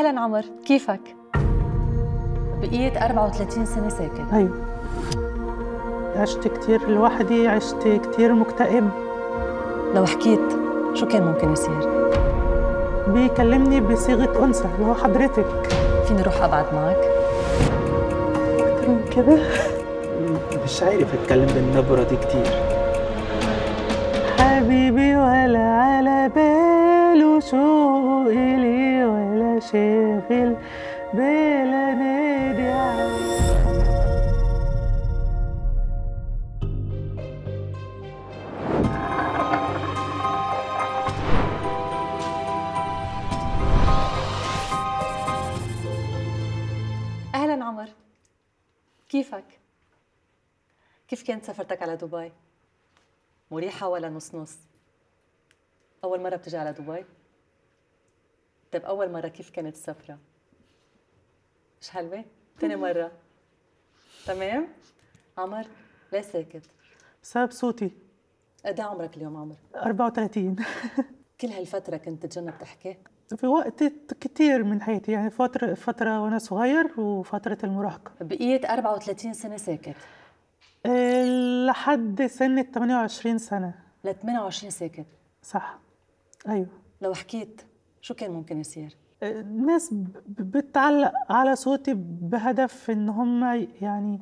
اهلا عمر كيفك بقيت 34 سنه ساكن ايوه عشت كثير لوحدي عشت كثير مكتئب لو حكيت شو كان ممكن يصير بيكلمني بصيغه انثى اللي هو حضرتك فيني اروح ابعد معك اكثر من كده مش عارف اتكلم بالنبره دي كتير حبيبي ولا على باله شوقي ليه شاغل بال نادي اهلا عمر كيفك كيف كانت سفرتك على دبي مريحه ولا نص نص اول مره بتجي على دبي طيب اول مره كيف كانت السفره؟ مش حلوه؟ ثاني مره تمام؟ عمر ليه ساكت؟ بسبب صوتي قد إيه عمرك اليوم عمر؟ 34 كل هالفتره كنت تتجنب تحكي؟ في وقت كتير من حياتي يعني فترة فترة وأنا صغير وفترة المراهقة بقيت 34 سنة ساكت إيه، لحد سن 28 سنة ل 28 ساكت صح أيوه لو حكيت شو كان ممكن يصير؟ الناس بتعلق على صوتي بهدف ان هم يعني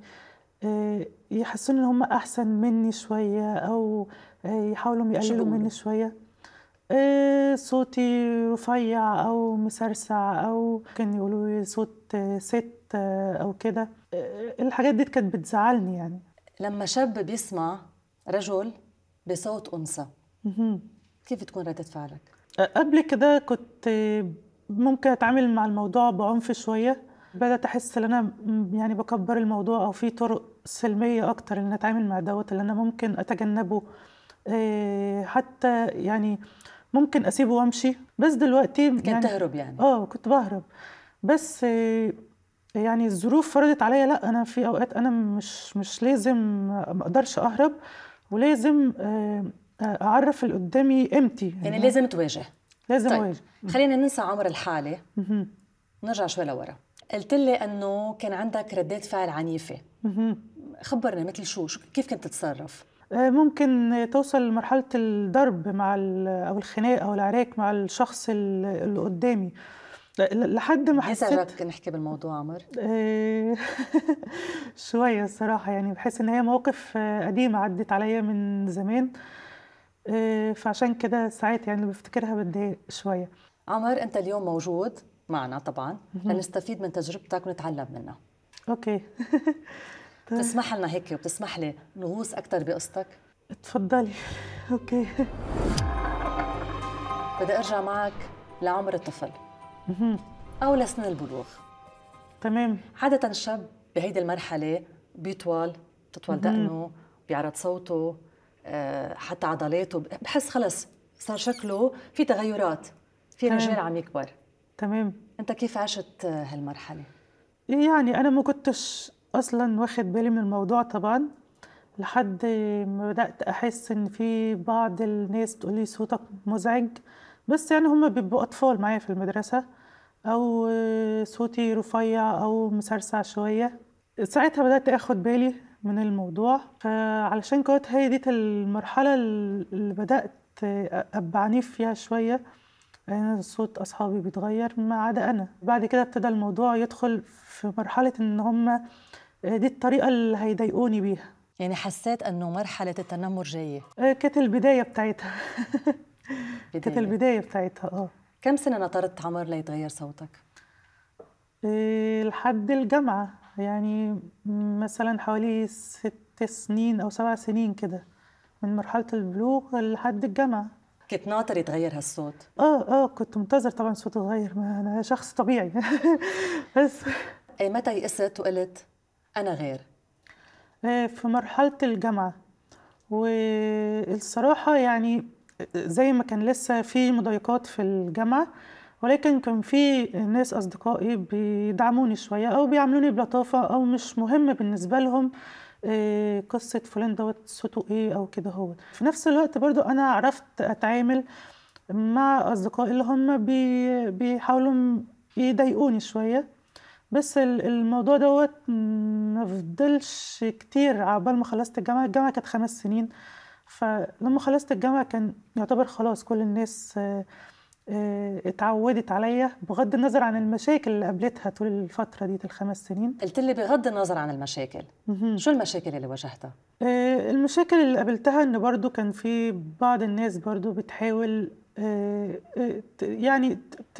آه، يحسون ان هم احسن مني شويه او آه، يحاولوا يقللوا مني شويه آه، صوتي رفيع او مسرسع او كان يقولوا لي صوت ست او كده الحاجات دي كانت بتزعلني يعني لما شاب بيسمع رجل بصوت انثى كيف تكون ردة فعلك قبل كده كنت ممكن اتعامل مع الموضوع بعنف شويه بدات احس ان انا يعني بكبر الموضوع او في طرق سلميه اكتر ان اتعامل مع دوت اللي انا ممكن اتجنبه آه، حتى يعني ممكن اسيبه وامشي بس دلوقتي كنت يعني تهرب يعني اه كنت بهرب بس يعني الظروف فرضت عليا لا انا في اوقات انا مش مش لازم ما اقدرش اهرب ولازم آه، اعرف اللي قدامي امتي يعني, يعني لازم تواجه لازم طيب. اواجه خلينا ننسى عمر الحاله نرجع شوي لورا قلت لي انه كان عندك ردات فعل عنيفه خبرنا مثل شو كيف كنت تتصرف آه، ممكن توصل لمرحلة الضرب مع أو الخناق أو العراك مع الشخص اللي قدامي لحد ما حسيت يسرك نحكي بالموضوع عمر آه، شوية الصراحة يعني بحس إن هي مواقف آه، قديمة عدت عليا من زمان آه، فعشان كده ساعات يعني اللي بفتكرها بتضايق شويه عمر انت اليوم موجود معنا طبعا لنستفيد من تجربتك ونتعلم منها اوكي طيب. تسمح لنا هيك وبتسمح لي نغوص اكثر بقصتك تفضلي اوكي بدي ارجع معك لعمر الطفل او لسن البلوغ تمام عاده الشاب بهيدي المرحله بيطول بتطول دقنه بيعرض صوته آه، حتى عضلاته بحس خلص صار شكله في تغيرات في رجال عم يكبر تمام انت كيف عشت هالمرحله يعني انا ما كنتش اصلا واخد بالي من الموضوع طبعا لحد ما بدات احس ان في بعض الناس تقول لي صوتك مزعج بس يعني هم بيبقوا اطفال معايا في المدرسه او آه، صوتي رفيع او مسرسع شويه ساعتها بدات اخد بالي من الموضوع علشان كده هي دي المرحلة اللي بدأت أبقى عنيف فيها شوية يعني أنا صوت أصحابي بيتغير ما عدا أنا بعد كده ابتدى الموضوع يدخل في مرحلة إن هم دي الطريقة اللي هيضايقوني بيها يعني حسيت أنه مرحلة التنمر جاية آه، كانت البداية بتاعتها كانت البداية بتاعتها اه كم سنة نطرت عمر ليتغير صوتك؟ آه، لحد الجامعة يعني مثلا حوالي ست سنين أو سبع سنين كده من مرحلة البلوغ لحد الجامعة كنت ناطر يتغير هالصوت اه اه كنت منتظر طبعا صوتي يتغير ما انا شخص طبيعي بس اي متى يئست وقلت انا غير آه، في مرحلة الجامعة والصراحة يعني زي ما كان لسه في مضايقات في الجامعة ولكن كان في ناس أصدقائي بيدعموني شوية أو بيعاملوني بلطافة أو مش مهم بالنسبة لهم آه، قصة فلان دوت صوته إيه أو كده هو في نفس الوقت برضو أنا عرفت أتعامل مع أصدقائي اللي هم بي بيحاولوا يضايقوني شوية بس الموضوع دوت ما فضلش كتير عبال ما خلصت الجامعة الجامعة كانت خمس سنين فلما خلصت الجامعة كان يعتبر خلاص كل الناس آه آه، اتعودت عليا بغض النظر عن المشاكل اللي قابلتها طول الفتره دي الخمس سنين قلت لي بغض النظر عن المشاكل مهم. شو المشاكل اللي واجهتها آه، المشاكل اللي قابلتها ان برضو كان في بعض الناس برضو بتحاول آه، يعني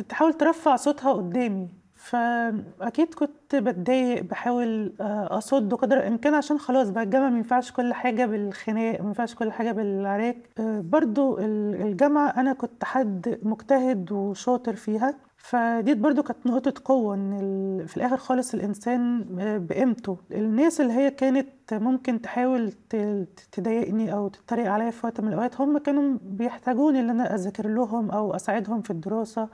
تحاول ترفع صوتها قدامي فاكيد كنت بتضايق بحاول آه، اصد قدر الامكان عشان خلاص بقى الجامعه ما ينفعش كل حاجه بالخناق ما ينفعش كل حاجه بالعراك آه، برضو الجامعه انا كنت حد مجتهد وشاطر فيها فدي برضو كانت نقطة قوة إن في الآخر خالص الإنسان آه، بقيمته الناس اللي هي كانت ممكن تحاول تضايقني أو تتريق عليا في وقت من الأوقات هم كانوا بيحتاجوني إن أنا أذاكر لهم أو أساعدهم في الدراسة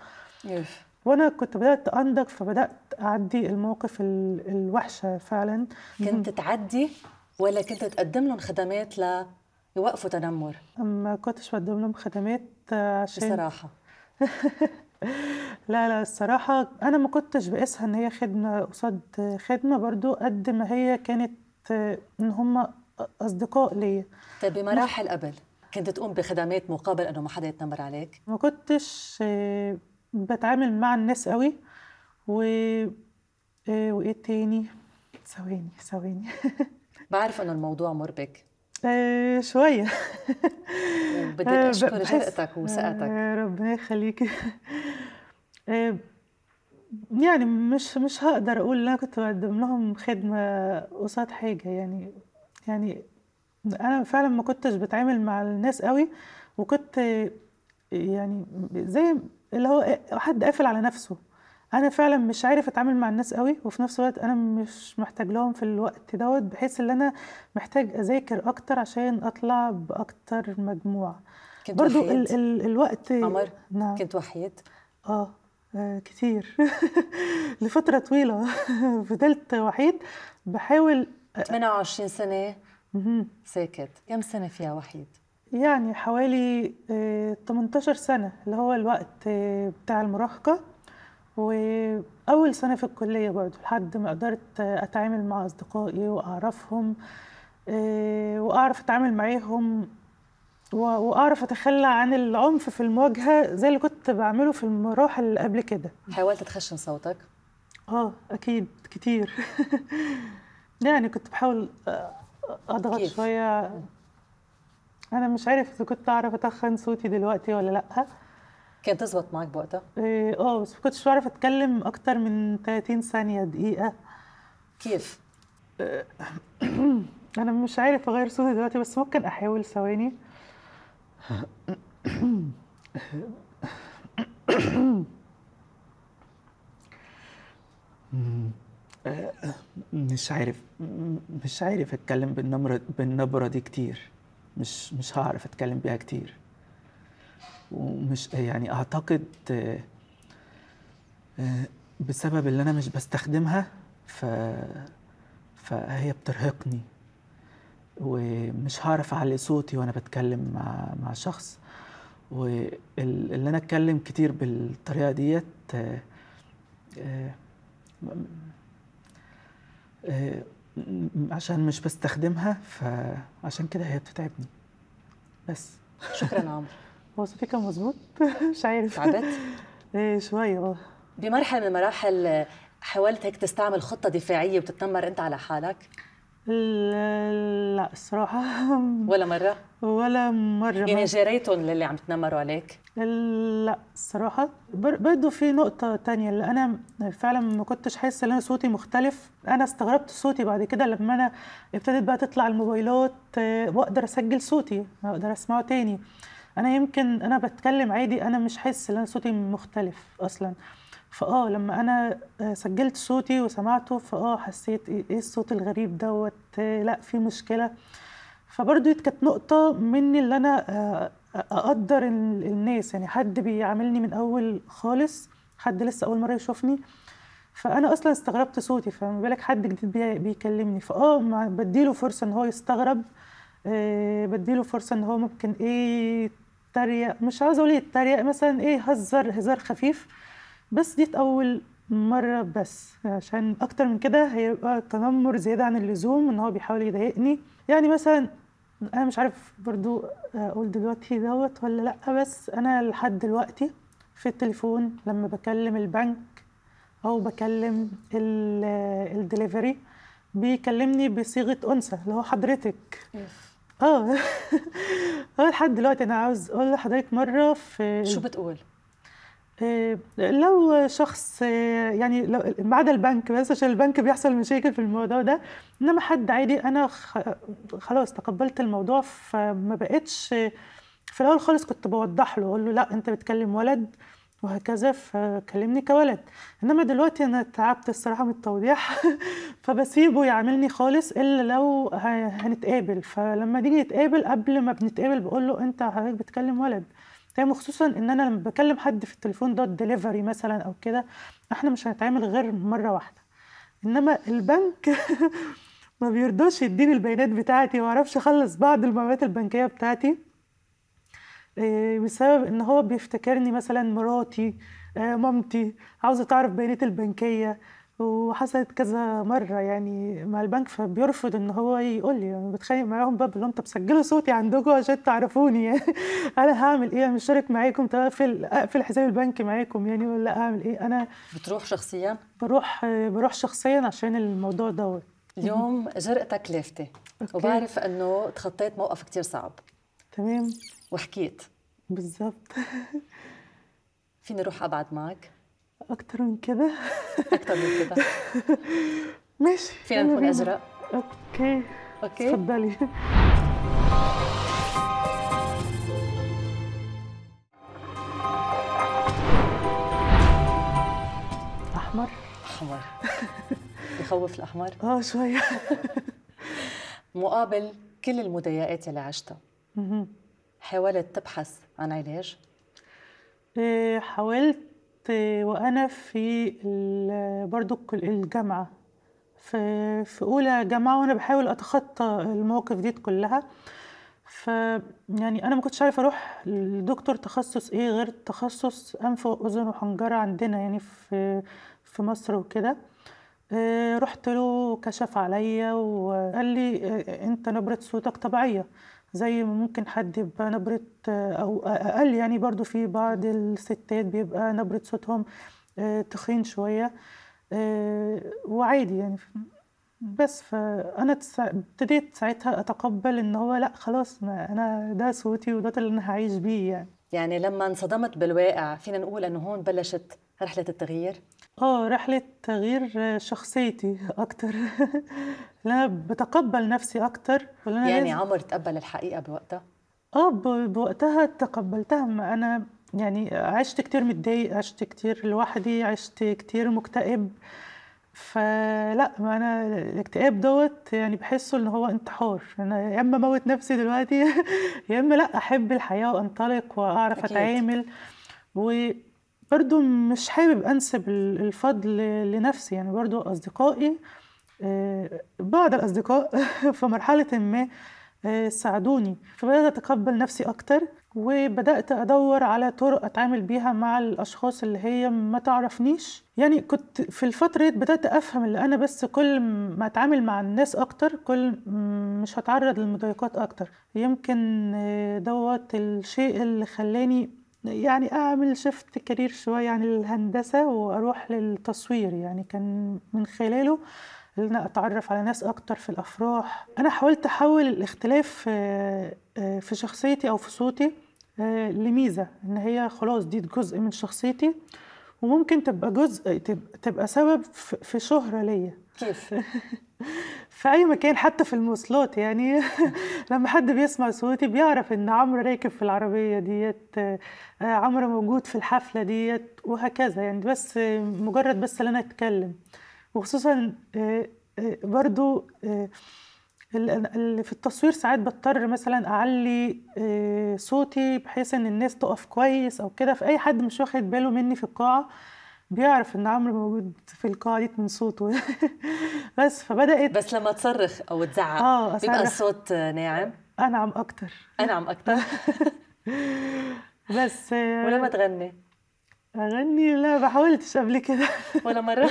وانا كنت بدات اندق فبدات اعدي المواقف الوحشه فعلا كنت تعدي ولا كنت تقدم لهم خدمات ل يوقفوا تنمر؟ ما كنتش بقدم لهم خدمات عشان بصراحة لا لا الصراحة أنا ما كنتش بقيسها إن هي خدمة قصاد خدمة برضو قد ما هي كانت إن هم أصدقاء ليا طيب بمراحل قبل كنت تقوم بخدمات مقابل إنه ما حدا يتنمر عليك؟ ما كنتش بتعامل مع الناس قوي و آه، وايه تاني ثواني ثواني بعرف ان الموضوع مربك آه، شوية بدي آه، أشكر جرأتك وثقتك ربنا يخليكي يعني مش مش هقدر اقول ان انا كنت بقدم لهم خدمه قصاد حاجه يعني يعني انا فعلا ما كنتش بتعامل مع الناس قوي وكنت يعني زي اللي هو حد قافل على نفسه انا فعلا مش عارف اتعامل مع الناس قوي وفي نفس الوقت انا مش محتاج لهم في الوقت دوت بحيث ان انا محتاج اذاكر اكتر عشان اطلع باكتر مجموعه كنت برضو وحيد. ال ال الوقت عمر نعم. كنت وحيد اه, آه كتير لفتره طويله فضلت وحيد بحاول 28 آه، سنه ساكت كم سنه فيها وحيد يعني حوالي 18 آه، سنة اللي هو الوقت آه، بتاع المراهقة وأول سنة في الكلية برضه لحد ما قدرت آه، أتعامل مع أصدقائي وأعرفهم وأعرف أتعامل معاهم وأعرف أتخلى عن العنف في المواجهة زي اللي كنت بعمله في المراحل اللي قبل كده حاولت تخشن صوتك؟ آه أكيد كتير يعني كنت بحاول أضغط شوية انا مش عارف اذا كنت اعرف اتخن صوتي دلوقتي ولا لا كانت تظبط معاك بوقتها إيه اه بس ما كنتش بعرف اتكلم اكتر من 30 ثانيه دقيقه كيف انا مش عارف اغير صوتي دلوقتي بس ممكن احاول ثواني مش عارف مش عارف اتكلم بالنبره بالنبره دي كتير مش مش هعرف اتكلم بيها كتير ومش يعني اعتقد آه، بسبب اللي انا مش بستخدمها ف فهي بترهقني ومش هعرف اعلي صوتي وانا بتكلم مع مع شخص واللي انا اتكلم كتير بالطريقه ديت آه، آه، عشان مش بستخدمها فعشان كده هي بتتعبني بس شكرا يا عمرو هو صوتي كان مظبوط مش عارف تعبت ايه شويه آه. بمرحله من المراحل حاولت هيك تستعمل خطه دفاعيه وتتنمر انت على حالك لا الصراحة ولا مرة؟ ولا مرة يعني جريتهم للي عم تنمروا عليك؟ لا الصراحة برضه في نقطة تانية اللي أنا فعلا ما كنتش حاسة إن أنا صوتي مختلف أنا استغربت صوتي بعد كده لما أنا ابتدت بقى تطلع الموبايلات آه، وأقدر أسجل صوتي أقدر أسمعه تاني أنا يمكن أنا بتكلم عادي أنا مش حاسة إن أنا صوتي مختلف أصلا فاه لما انا آه، سجلت صوتي وسمعته فاه حسيت إيه،, ايه الصوت الغريب دوت لا في مشكله فبرضه كانت نقطه مني اللي انا آه، اقدر الناس يعني حد بيعاملني من اول خالص حد لسه اول مره يشوفني فانا اصلا استغربت صوتي فما بالك حد جديد بيكلمني فاه بديله فرصه ان هو يستغرب آه، بديله فرصه ان هو ممكن ايه يتريق مش عاوزه اقول يتريق مثلا ايه هزر هزار خفيف بس ديت أول مرة بس عشان أكتر من كده هيبقى تنمر زيادة عن اللزوم إن هو بيحاول يضايقني يعني مثلا أنا مش عارف برضو أقول دلوقتي دوت ولا لأ بس أنا لحد دلوقتي في التليفون لما بكلم البنك أو بكلم الدليفري بيكلمني بصيغة أنثى اللي هو حضرتك اه اه لحد دلوقتي انا عاوز اقول لحضرتك مره في شو بتقول؟ آه، لو شخص آه، يعني لو بعد البنك بس عشان البنك بيحصل مشاكل في الموضوع ده انما حد عادي انا خلاص تقبلت الموضوع فما بقتش في الاول خالص كنت بوضح له اقول له لا انت بتكلم ولد وهكذا فكلمني كولد انما دلوقتي انا تعبت الصراحه من التوضيح فبسيبه يعاملني خالص الا لو هنتقابل فلما نيجي نتقابل قبل ما بنتقابل بقول له انت حضرتك بتكلم ولد فاهم وخصوصا ان انا لما بكلم حد في التليفون ده دليفري مثلا او كده احنا مش هنتعامل غير مره واحده انما البنك ما بيرضاش يديني البيانات بتاعتي ما اعرفش اخلص بعض المعلومات البنكيه بتاعتي آه، بسبب ان هو بيفتكرني مثلا مراتي آه، مامتي عاوزه تعرف بيانات البنكيه وحصلت كذا مرة يعني مع البنك فبيرفض إن هو يقول لي أنا يعني بتخانق معاهم بقى بقول لهم طب سجلوا صوتي عندكم عشان تعرفوني يعني أنا هعمل إيه أنا مشترك معاكم طب أقفل أقفل حساب البنك معاكم يعني ولا أعمل إيه أنا بتروح شخصيا؟ بروح بروح شخصيا عشان الموضوع دوت اليوم جرأتك لافتة وبعرف إنه تخطيت موقف كتير صعب تمام وحكيت بالظبط فيني أروح أبعد معك؟ اكتر من كده اكتر من كده ماشي فينا نكون ازرق اوكي اوكي اتفضلي احمر احمر يخوف الاحمر اه شويه مقابل كل المضايقات اللي عشتها حاولت تبحث عن علاج إيه حاولت كنت وأنا في برضو الجامعة في, في أولى جامعة وأنا بحاول أتخطى المواقف دي كلها ف يعني أنا ما كنتش عارفة أروح لدكتور تخصص إيه غير تخصص أنف وأذن وحنجرة عندنا يعني في في مصر وكده آه، رحت له كشف عليا وقال لي آه، انت نبرة صوتك طبيعية زي ما ممكن حد يبقى نبرة آه، أو آه، أقل يعني برضو في بعض الستات بيبقى نبرة صوتهم آه، تخين شوية وعادي يعني بس فانا ابتديت ساعتها اتقبل ان هو لا خلاص ما انا ده صوتي وده اللي انا هعيش بيه يعني يعني لما انصدمت بالواقع فينا نقول انه هون بلشت رحله التغيير اه رحلة تغيير شخصيتي أكتر أنا بتقبل نفسي أكتر يعني لازم... عمر تقبل الحقيقة بوقتها؟ اه بوقتها تقبلتها أنا يعني عشت كتير متضايق عشت كتير لوحدي عشت كتير مكتئب فلا ما انا الاكتئاب دوت يعني بحسه ان هو انتحار انا يا اما اموت نفسي دلوقتي يا اما لا احب الحياه وانطلق واعرف أكيد. اتعامل و برضو مش حابب أنسب الفضل لنفسي يعني برضو أصدقائي آه، بعض الأصدقاء في مرحلة ما آه، ساعدوني فبدأت أتقبل نفسي أكتر وبدأت أدور على طرق أتعامل بيها مع الأشخاص اللي هي ما تعرفنيش يعني كنت في الفترة دي بدأت أفهم اللي أنا بس كل ما أتعامل مع الناس أكتر كل مش هتعرض للمضايقات أكتر يمكن آه، دوت الشيء اللي خلاني يعني اعمل شفت كارير شويه عن الهندسه واروح للتصوير يعني كان من خلاله ان انا اتعرف على ناس اكتر في الافراح انا حاولت احول الاختلاف آه، آه، في شخصيتي او في صوتي آه، لميزه ان هي خلاص دي جزء من شخصيتي وممكن تبقى جزء تبقى سبب في شهره ليا كيف في اي مكان حتى في المواصلات يعني لما حد بيسمع صوتي بيعرف ان عمرو راكب في العربيه ديت آه، عمرو موجود في الحفله ديت وهكذا يعني بس مجرد بس ان انا اتكلم وخصوصا آه، آه، برضو اللي في التصوير ساعات بضطر مثلا اعلي صوتي بحيث ان الناس تقف كويس او كده فاي حد مش واخد باله مني في القاعه بيعرف ان عمرو موجود في القاعه دي من صوته بس فبدات بس لما تصرخ او تزعق اه بيبقى الصوت ناعم انعم اكتر انعم اكتر بس ولما تغني اغني لا ما حاولتش قبل كده ولا مره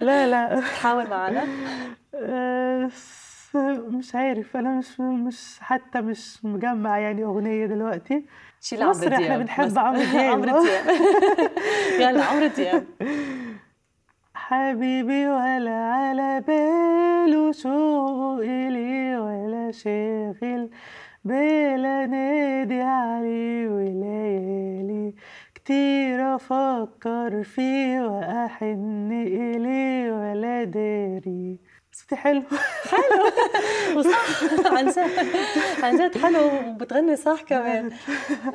لا لا تحاول معانا مش عارف انا مش مش حتى مش مجمع يعني اغنيه دلوقتي شي اللي عمرو دياب احنا بنحب عمرو دياب عمر دياب يلا عمرو دياب حبيبي ولا على باله شوقي لي ولا شاغل بلا نادي عليه وليالي كتير افكر فيه واحن اليه ولا داري حلو حلو وصح عن جد عن جد حلو وبتغني صح كمان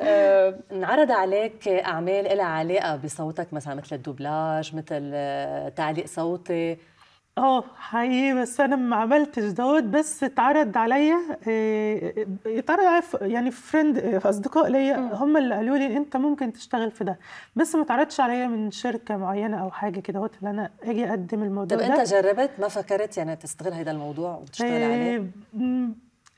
آه، انعرض عليك اعمال لها علاقه بصوتك مثلا مثل الدوبلاج مثل آه، تعليق صوتي اه حقيقي بس انا ما عملتش دوت بس اتعرض عليا إيه، اتعرض عليا يعني آه، فريند اصدقاء ليا هم اللي قالوا لي انت ممكن تشتغل في ده بس ما اتعرضش عليا من شركه معينه او حاجه كده هوت ان انا اجي اقدم الموضوع طب ده. انت جربت ما فكرت يعني تستغل هذا الموضوع وتشتغل إيه عليه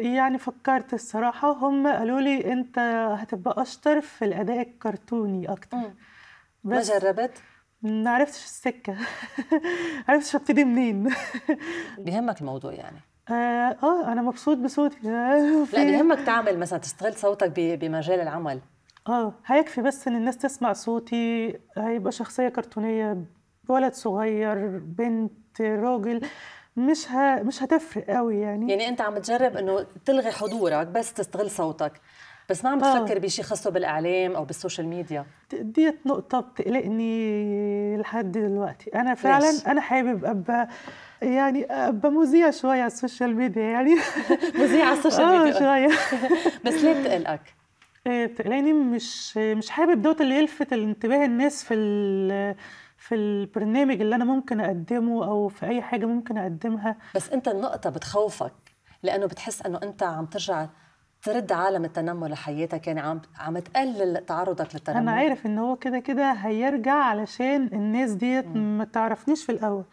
يعني فكرت الصراحه هم قالوا لي انت هتبقى اشطر في الاداء الكرتوني اكتر بس ما جربت ما عرفتش السكه عرفتش ابتدي منين بيهمك الموضوع يعني اه, آه انا مبسوط بصوتي آه، لا بيهمك تعمل مثلا تشتغل صوتك بمجال العمل اه هيكفي بس ان الناس تسمع صوتي هيبقى شخصيه كرتونيه ولد صغير بنت راجل مش ه... مش هتفرق قوي يعني يعني انت عم تجرب انه تلغي حضورك بس تستغل صوتك بس ما عم آه. بفكر آه. بشيء خاصه بالاعلام او بالسوشيال ميديا ديت نقطه بتقلقني لحد دلوقتي انا فعلا ليش؟ انا حابب ابقى يعني ابقى مذيع شويه على السوشيال ميديا يعني مذيع على السوشيال آه، ميديا شويه بس ليه بتقلقك آه، بتقلقني مش مش حابب دوت اللي يلفت الانتباه الناس في في البرنامج اللي انا ممكن اقدمه او في اي حاجه ممكن اقدمها بس انت النقطه بتخوفك لانه بتحس انه انت عم ترجع ترد عالم التنمر لحياتك يعني عم عم تقلل تعرضك للتنمر انا عارف ان هو كده كده هيرجع علشان الناس ديت ما تعرفنيش في الاول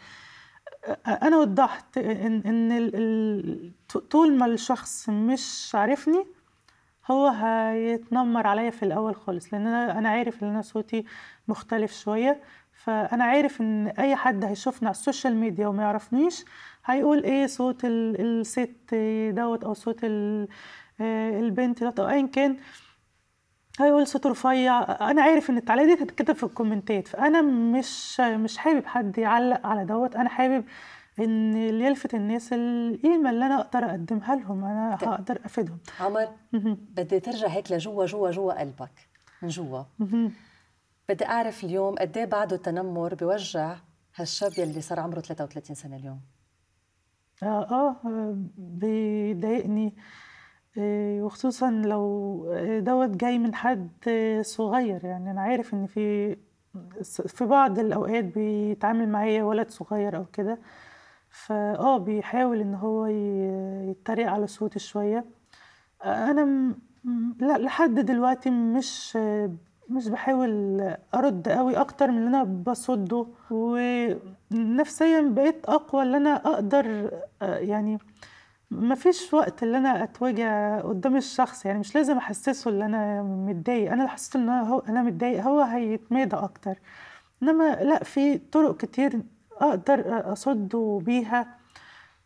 انا وضحت ان ان طول ما الشخص مش عارفني هو هيتنمر عليا في الاول خالص لان انا انا عارف ان انا صوتي مختلف شويه فانا عارف ان اي حد هيشوفني على السوشيال ميديا وما يعرفنيش هيقول ايه صوت الست دوت او صوت آه، البنت ده او ايا كان هيقول صوته رفيع انا عارف ان التعليق دي هتتكتب في الكومنتات فانا مش مش حابب حد يعلق على دوت انا حابب ان اللي يلفت الناس القيمه اللي انا اقدر اقدمها لهم انا طيب. هقدر افيدهم عمر بدي ترجع هيك لجوا جوا جوا قلبك من جوا بدي اعرف اليوم قد ايه بعده التنمر بيوجع هالشاب يلي صار عمره 33 سنه اليوم اه اه بيضايقني آه، وخصوصا لو آه، دوت جاي من حد آه، صغير يعني انا عارف ان في في بعض الاوقات بيتعامل معايا ولد صغير او كده فاه بيحاول ان هو يتريق على صوتي شويه انا م... لا لحد دلوقتي مش مش بحاول ارد قوي اكتر من اللي انا بصده ونفسيا بقيت اقوى ان انا اقدر يعني ما فيش وقت اللي انا اتوجع قدام الشخص يعني مش لازم احسسه ان انا متضايق انا لو حسيته ان هو انا متضايق هو هيتمادى اكتر انما لا في طرق كتير اقدر اصده بيها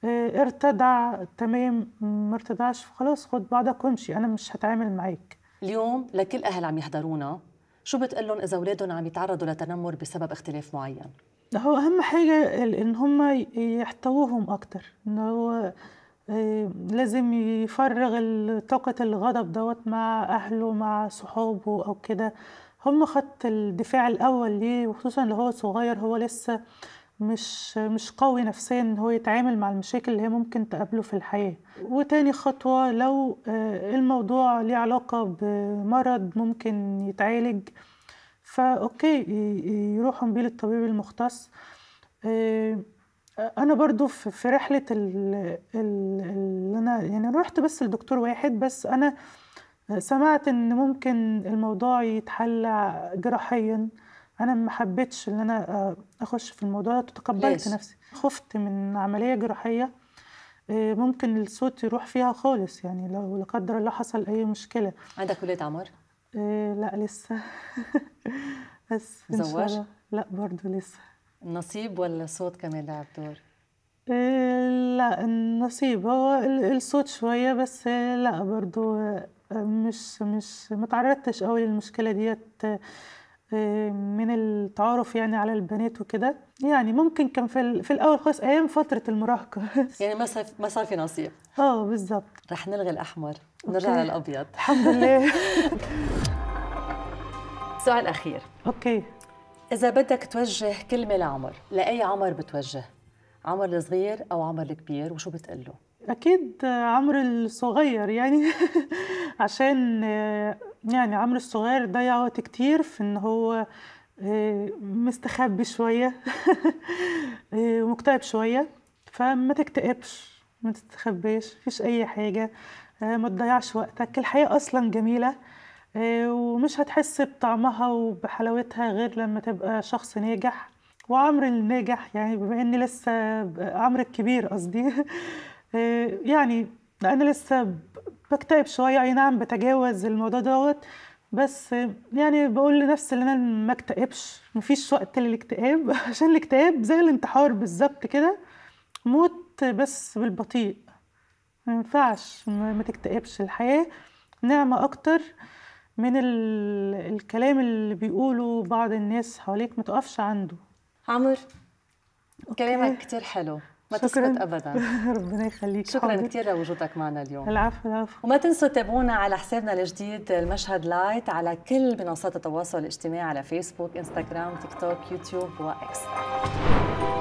آه، ارتدع تمام ما ارتدعش خلاص خد بعضك وامشي انا مش هتعامل معاك اليوم لكل اهل عم يحضرونا شو بتقول لهم اذا اولادهم عم يتعرضوا لتنمر بسبب اختلاف معين هو اهم حاجه ان هم يحتووهم اكتر ان هو آه، لازم يفرغ طاقة الغضب دوت مع أهله مع صحابه أو كده هم خط الدفاع الأول ليه وخصوصا لو هو صغير هو لسه مش مش قوي نفسيا ان هو يتعامل مع المشاكل اللي هي ممكن تقابله في الحياة وتاني خطوة لو آه، الموضوع ليه علاقة بمرض ممكن يتعالج فأوكي يروحوا بيه للطبيب المختص آه، انا برضو في رحله اللي انا يعني رحت بس لدكتور واحد بس انا سمعت ان ممكن الموضوع يتحلى جراحيا انا ما حبيتش ان انا اخش في الموضوع ده تقبلت نفسي خفت من عمليه جراحيه ممكن الصوت يروح فيها خالص يعني لو لا قدر الله حصل اي مشكله عندك ولاد عمر آه، لا لسه بس زواج لا برضه لسه النصيب ولا الصوت كمان لعب دور؟ لا النصيب هو الصوت شوية بس لا برضو مش مش ما تعرضتش قوي للمشكلة ديت من التعارف يعني على البنات وكده يعني ممكن كان في, في الاول خالص ايام فتره المراهقه يعني ما صار ما صار في نصيب اه بالظبط رح نلغي الاحمر نرجع للابيض الحمد لله سؤال اخير اوكي إذا بدك توجه كلمة لعمر، لأي عمر بتوجه؟ عمر الصغير أو عمر الكبير وشو بتقله؟ أكيد عمر الصغير يعني عشان يعني عمر الصغير ضيع وقت كتير في إن هو آه، مستخبي شوية ومكتئب آه، شوية فما تكتئبش ما تستخبيش مفيش أي حاجة آه، ما تضيعش وقتك الحياة أصلا جميلة ومش هتحس بطعمها وبحلاوتها غير لما تبقى شخص ناجح وعمر الناجح يعني بما اني لسه عمر الكبير قصدي آه، يعني انا لسه بكتئب شويه اي نعم بتجاوز الموضوع دوت بس يعني بقول لنفسي ان انا ما اكتئبش مفيش وقت للاكتئاب عشان الاكتئاب زي الانتحار بالظبط كده موت بس بالبطيء ما ينفعش ما تكتئبش الحياه نعمه اكتر من الكلام اللي بيقوله بعض الناس حواليك ما تقفش عنده عمر كلامك كتير حلو ما تسكت ابدا ربنا يخليك شكرا كثير لوجودك معنا اليوم العفو العفو وما تنسوا تتابعونا على حسابنا الجديد المشهد لايت على كل منصات التواصل الاجتماعي على فيسبوك انستغرام تيك توك يوتيوب واكس